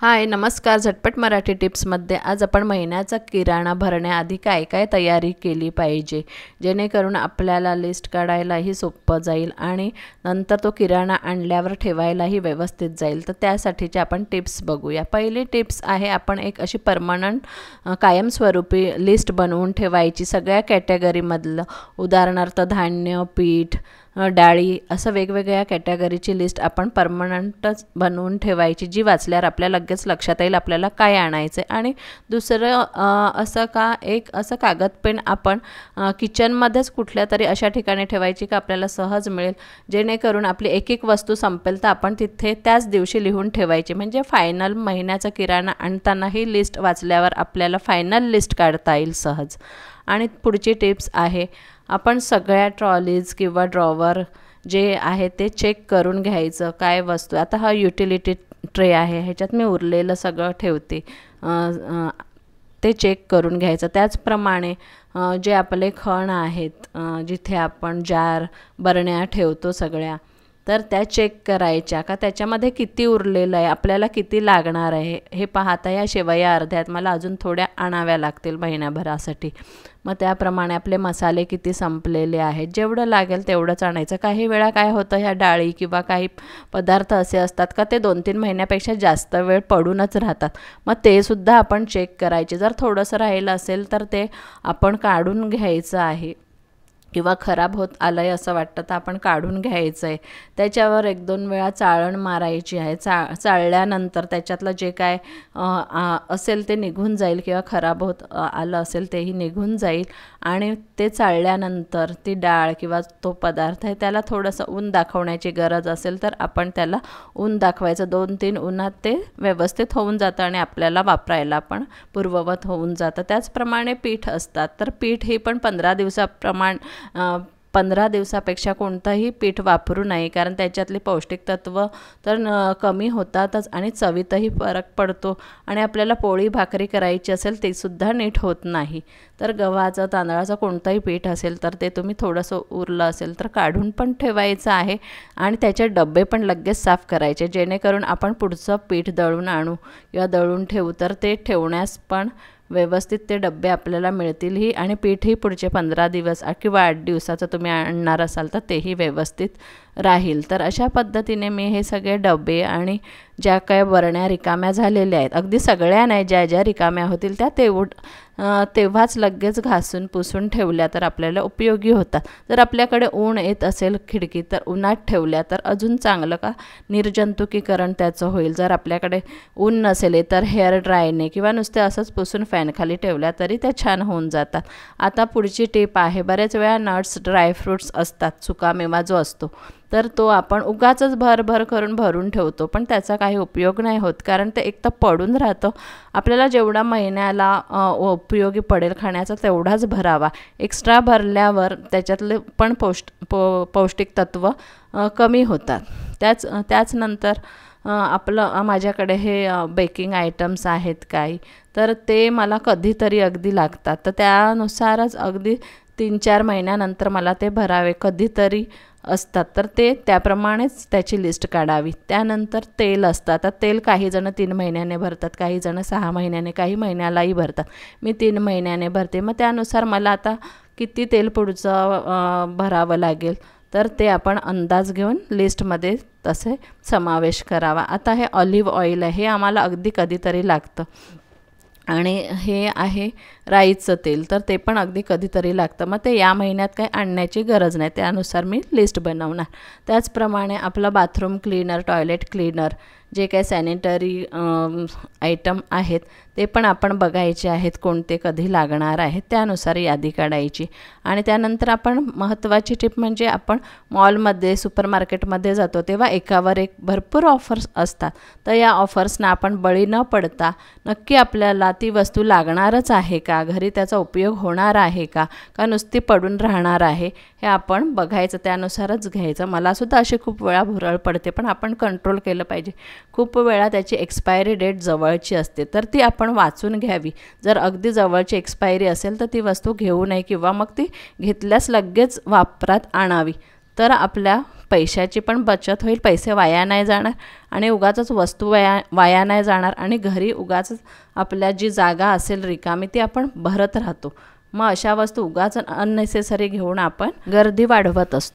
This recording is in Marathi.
हाय नमस्कार झटपट मराठी टिप्समध्ये आज आपण महिन्याचा किराणा भरण्याआधी काय काय तयारी केली पाहिजे जेणेकरून आपल्याला लिस्ट काढायलाही सोपं जाईल आणि नंतर तो किराणा आणल्यावर ठेवायलाही व्यवस्थित जाईल तर त्यासाठीचे आपण टिप्स बघूया पहिली टिप्स आहे आपण एक अशी परमनंट कायमस्वरूपी लिस्ट बनवून ठेवायची सगळ्या कॅटेगरीमधलं उदाहरणार्थ धान्य पीठ डाळी असं वेगवेगळ्या कॅटेगरीची लिस्ट आपण परमनंटच बनवून ठेवायची जी वाचल्यावर आपल्या लगेच लक्षात येईल आपल्याला काय आणायचं आहे आणि दुसरं असं का एक असं कागद पेन आपण किचनमध्येच कुठल्या तरी अशा ठिकाणी ठेवायची का आपल्याला सहज मिळेल जेणेकरून आपली एक एक वस्तू संपेल तर आपण तिथे त्याच दिवशी लिहून ठेवायची म्हणजे फायनल महिन्याचा किराणा आणताना ही लिस्ट वाचल्यावर आपल्याला फायनल लिस्ट काढता येईल सहज आणि पुढची टिप्स आहे आपण सगळ्या ट्रॉलीज किंवा ड्रॉवर जे आहे ते चेक करून घ्यायचं काय वस्तू आता हा युटिलिटी ट्रे आहे ह्याच्यात मी उरलेलं सगळं ठेवते ते चेक करून घ्यायचं त्याचप्रमाणे जे आपले खण आहेत जिथे आपण जार बरण्या ठेवतो सगळ्या तर त्या चेक करायच्या का त्याच्यामध्ये किती उरलेलं आहे आपल्याला किती लागणार आहे हे पाहता या शेवया अर्ध्यात मला अजून थोड्या आणाव्या लागतील महिन्याभरासाठी मग त्याप्रमाणे आपले मसाले किती संपलेले आहेत जेवढं लागेल तेवढंच आणायचं काही वेळा काय होतं ह्या डाळी किंवा काही पदार्थ असे असतात का ते दोन तीन महिन्यापेक्षा जास्त वेळ पडूनच राहतात मग ते सुद्धा आपण चेक करायचे जर थोडंसं राहिलं असेल तर ते आपण काढून घ्यायचं आहे किंवा खराब होत आलं आहे असं वाटतं तर आपण काढून घ्यायचं आहे त्याच्यावर एक दोन वेळा चाळण मारायची आहे चा चाळल्यानंतर त्याच्यातलं जे काय असेल ते निघून जाईल किंवा खराब होत आलं असेल तेही निघून जाईल आणि ते चाळल्यानंतर ती डाळ किंवा तो पदार्थ आहे त्याला थोडंसं ऊन दाखवण्याची गरज असेल तर आपण त्याला ऊन दाखवायचं दोन तीन उन्हात ते व्यवस्थित होऊन जातं आणि आपल्याला वापरायला पण पूर्ववत होऊन जातं त्याचप्रमाणे पीठ असतात तर पीठ ही पण पंधरा दिवसाप्रमाण पंधरा दिवसापेक्षा कोणतंही पीठ वापरू नये कारण त्याच्यातले पौष्टिक तत्व तर न कमी होतातच आणि चवीतही फरक पडतो आणि आपल्याला पोळी भाकरी करायची असेल सुद्धा नीट होत नाही तर गव्हाचं तांदळाचं कोणतंही पीठ असेल तर ते तुम्ही थोडंसं उरलं असेल तर काढून पण ठेवायचं आहे आणि त्याचे डबे पण लगेच साफ करायचे जेणेकरून आपण पुढचं पीठ दळून आणू किंवा दळून ठेवू तर ते ठेवण्यास पण व्यवस्थित ते डबे आपल्याला मिळतीलही आणि पीठही पुढचे पंधरा दिवस किंवा आठ दिवसाचं तुम्ही आणणार असाल तर तेही व्यवस्थित राहील तर अशा पद्धतीने मी हे सगळे डबे आणि ज्या काय वरण्या रिकाम्या झालेल्या आहेत अगदी सगळ्या नाही ज्या ज्या रिकाम्या होतील त्या तेवढ तेव्हाच लगेच घासून पुसून ठेवल्या तर आपल्याला उपयोगी होतात जर आपल्याकडे ऊन येत असेल खिडकी तर उन्हात ठेवल्या तर अजून चांगलं का निर्जंतुकीकरण त्याचं होईल जर आपल्याकडे ऊन नसेल तर हेअर ड्रायने किंवा नुसते असंच पुसून फॅनखाली ठेवल्या तरी त्या छान होऊन जातात आता पुढची टीप आहे बऱ्याच वेळा नट्स ड्रायफ्रूट्स असतात सुकामेवा जो असतो तर तो आपण उगाच भर भर करून भरून ठेवतो पण त्याचा काही उपयोग नाही होत कारण ते एक तर पडून राहतं आपल्याला जेवढा महिन्याला उपयोगी पडेल खाण्याचा तेवढाच भरावा एक्स्ट्रा भरल्यावर त्याच्यातले पण पौष्ट पो पौष्टिक तत्त्व कमी होतात त्याच त्याचनंतर आपलं माझ्याकडे हे बेकिंग आयटम्स आहेत काही तर ते मला कधीतरी अगदी लागतात तर त्यानुसारच अगदी तीन चार महिन्यानंतर मला ते भरावे कधीतरी असतात तर ते त्याप्रमाणेच त्याची लिस्ट काढावी त्यानंतर तेल असतं आता तेल काही जणं तीन महिन्याने भरतात काही सहा महिन्याने काही महिन्यालाही भरतात मी तीन महिन्याने भरते मग त्यानुसार मला आता किती तेल पुढचं भरावं लागेल तर ते आपण अंदाज घेऊन लिस्टमध्ये तसे समावेश करावा आता हे ऑलिव्ह ऑइल आहे हे आम्हाला अगदी कधीतरी लागतं आणि हे आहे राईचं तेल तर ते पण अगदी कधीतरी लागतं मग ते या महिन्यात काही आणण्याची गरज नाही त्यानुसार मी लिस्ट बनवणार त्याचप्रमाणे आपलं बाथरूम क्लीनर टॉयलेट क्लीनर जे काही सॅनिटरी आयटम आहेत ते पण आपण बघायचे आहेत कोणते कधी लागणार आहेत त्यानुसार यादी काढायची आणि त्यानंतर आपण महत्त्वाची टिप म्हणजे आपण मॉलमध्ये सुपर मार्केटमध्ये जातो तेव्हा एकावर एक भरपूर ऑफर्स असतात तर या ऑफर्सना आपण बळी न पडता नक्की आपल्याला ती वस्तू लागणारच आहे का घरी त्याचा उपयोग होणार आहे का का नुसती पडून राहणार आहे हे आपण बघायचं त्यानुसारच घ्यायचं मलासुद्धा अशी खूप वेळा भुरळ पडते पण आपण कंट्रोल केलं पाहिजे खूप वेळा त्याची एक्सपायरी डेट जवळची असते तर ती आपण वाचून घ्यावी जर अगदी जवळची एक्सपायरी असेल तर ती वस्तू घेऊ नये किंवा मग ती घेतल्यास लगेच वापरात आणावी तर आपल्या पैशाची पण बचत होईल पैसे वाया नाही जाणार आणि उगाच वस्तू वया वाया नाही जाणार आणि घरी उगाच आपल्या जी जागा असेल रिकामी ती आपण भरत राहतो मग अशा वस्तू उगाच अननेसेसरी घेऊन आपण गर्दी वाढवत असतो